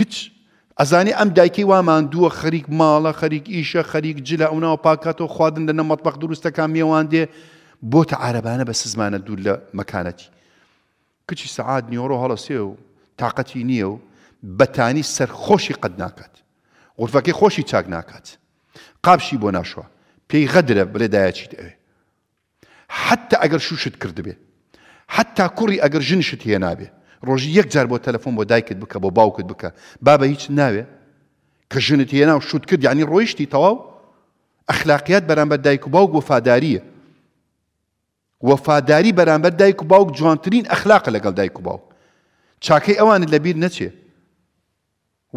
کچ ئەزانی ئەم دایکی واماندووە خەریک ماڵە خەریک ئیشە خەریک جلە ئەوناوە پاکاتەوە خواردن لە نەمەتبەق دروستەکان میێوان دێ بۆ تە عربانە بە سزمانە دوور لە مەکانەتی کچی سەعات نیۆڕۆ هەڵەسێ و تااقەتی نییە و بەتانی سەرخۆشی قەت ناکات غرفەکەی خۆشی چاک ناکات قابشی بۆ ناشوە پێی غەدرە بلێدایەچیت ئەوێ حتا ئەگەر شوشت کردبێ حتا کوڕی ئەگەر ژنشت هێ نابێت ڕۆژی یەکجار بۆ تەلەفۆن بۆ دایکت بکە بۆ باوکت بکە بابە هیچ ناوێ کە ژنت هێنا و شوت کرد ینی ڕۆیشتی تەواو ئەخلاقیات بەرامبەر دایک و باوک وەفاداریە وەفاداری بەرامبەر دایک و باوک جوانترین ئەخلاق لەگەڵ دایک و باوک چاکەی ئەوانت لەبیر نەچێ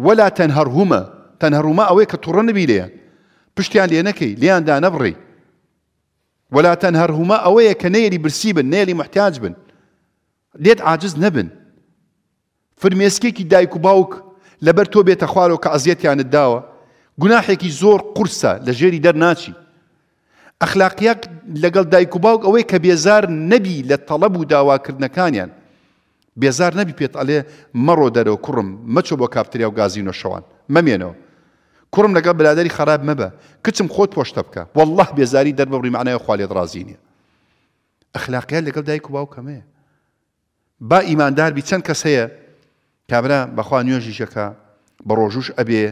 وەلا تەنهەرهومە تەنهەرومە ئەوەیە کە توڕە نبیرەیە پشتیان لێ نەکەی لیاندا نەبڕی وەلا تەنهەرهومە ئەوەیە کە نێری برسی بن نێری محتیاج بن لێت عاجز نەبن فرمێسکێکی دایک و باوک لەبەر تۆ بێتە خوارەوە کە ئەزیەتیانت داوە گوناحێکی زۆر قورسە لە ژێری دەرناچی ئەخلاقیەک لەگەڵ دایک و باوک ئەوەی کە بێزار نەبی لە تەڵەب و داواکردنەکانیان بێزار نەبی پێت ئەلێ مەڕۆ دەرەوە کوڕم مەچۆ بۆ کاپتریا و گازینۆ شەوان مەمێنەوە کوڕم لەگەڵ برادری خراب مەبە کچم خۆت پۆشتە بکە والله بێزاری دەر بە ڕیمانایە خوالێت ڕازی نیە ئەخلاقیان لەگەڵ دایک و باوکەمەیە با ئیماندار بی چەند کەس هەیە کابرا بەخوا نوێژیشەکە بە ڕۆژوش ئەبێ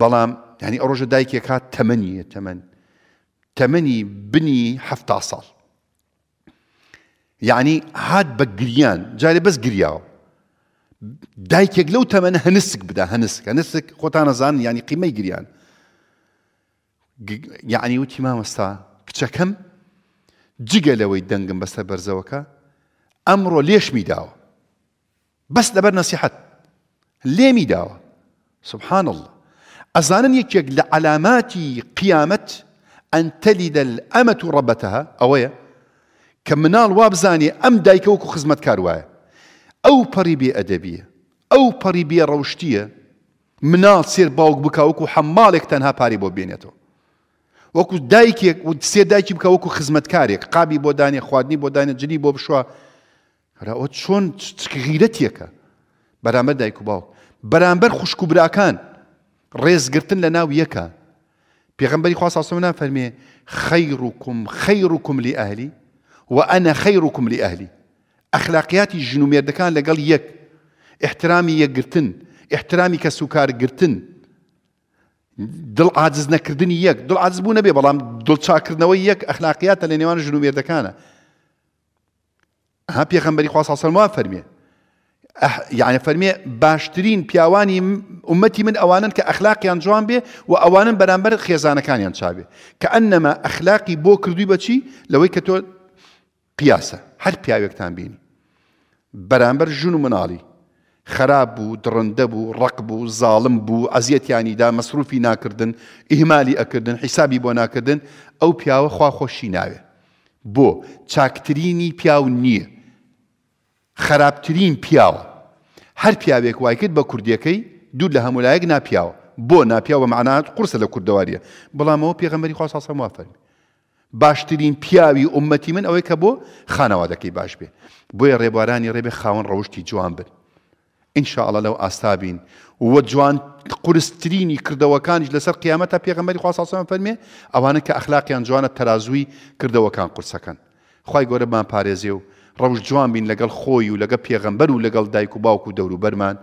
بەڵام ینی ئەو ڕۆژە دایکێک هات تەمەنیە تەمەند تەمەنی بنی هەفتا ساڵ یعنی هات بە گریان جارێ بەس گریاوە دایکێک لەو تەمەە هەنسک بدا هەنسک هەنسک خۆتان نەزان ینی قیمەی گریان یعنی وتی مامەستا کچەکەم جگە لەوەی دەنگم بەسەر بەرزەوەکە ئەمڕۆ لێشمی داوە بس لبر نەسیحەت لي ميداوا سبحان الله ئەزانن يكيك لعلامات قيامة أن تلد الأمة ربتها أويا كمنال وابزاني أم مناڵ وابزانێ كاروايا أو وەکو أدبية أو وایە روشتية پەڕی بێ باوك بكاوكو حمالك تنها ڕەوشتیە مناڵ وكو باوک بکە دايكي بكاوكو تەنها كاريك قابي بوداني وەکو بوداني و سێ هەراوە چۆن غیرەتیەکە بەرامبەر دایک و باوک بەرامبەر خوشک و براکان ڕێزگرتن لە ناو یەکە پێغمبەری خواسەمەنا فەرمێ خەیڕکم خەیڕکم لی ئەهلی و ئەنە خەیڕکم لی ئەهلی ئەخلاقیاتی ژنومێردەکان لەگەڵ یەک احترامی یەکگرتن احترامی کە سوکارگرتن دڵ عاجز نەکردنی یەک دڵ عاجز بوو نەبێ بەڵام دڵچاکردنەوەی یەک ئەخلاقیاتە لە نێوان ژنومێردەکانە ها پێخەمبەری خواسەسەلمەوە فەرمیێ یعنی فەرمیێ باشترین پیاوانی عومەتی من ئەوانن کە ئەخلاقیان جوان بێ و ئەوانن بەرامبەر خێزانەکانیان چاوێ کە ئەنەما ئەخلاقی بۆ کردووی بەچی لەوەی کە تۆ قیاسە هەر پیاوێکتان بینی بەرامبەر ژون و مناڵی خراب بوو درڕندە بوو ڕق بوو زاڵم بوو ئەزیەتیانیدا مەسروفی ناکردن ئیهمالی ئەکردن حیسابی بۆ ناکردن ئەو پیاوە خواخۆشی ناوێ بۆ چاکترینی پیاو نییە خراپترین پیاوە هەر پیاوێک وای کرد بە کوردیەکەی دوور لە هەمولایەک ناپیاوە بۆ ناپیاوە معنات قرسە لە کوردەواریە بەڵامەوە پێغەمەری خواستاسە موافەرمی باشترین پیاوی عومەتی من ئەوەی کە بۆ خانەوادەکەی باش بێ بۆیە ڕێبارانی ڕێبێ خاوەن ڕەوشی جوان بن ئینشاءڵە لەو ئاستابین وە جوان قرستترینی کردەوەکانیش لەسەر قیامەتە پێغمەری خواسەسەمان فەرمێ ئەوانە کە ئەخلاقیان جوانە تەازوی کردەوەکان قورسەکەن خی گۆرەمان پارێزێ و ڕەوش جوان بین لەگەڵ خۆی و لەگە پێغەمبەر و لەگەڵ دایک و باوک و دەوروبەرمان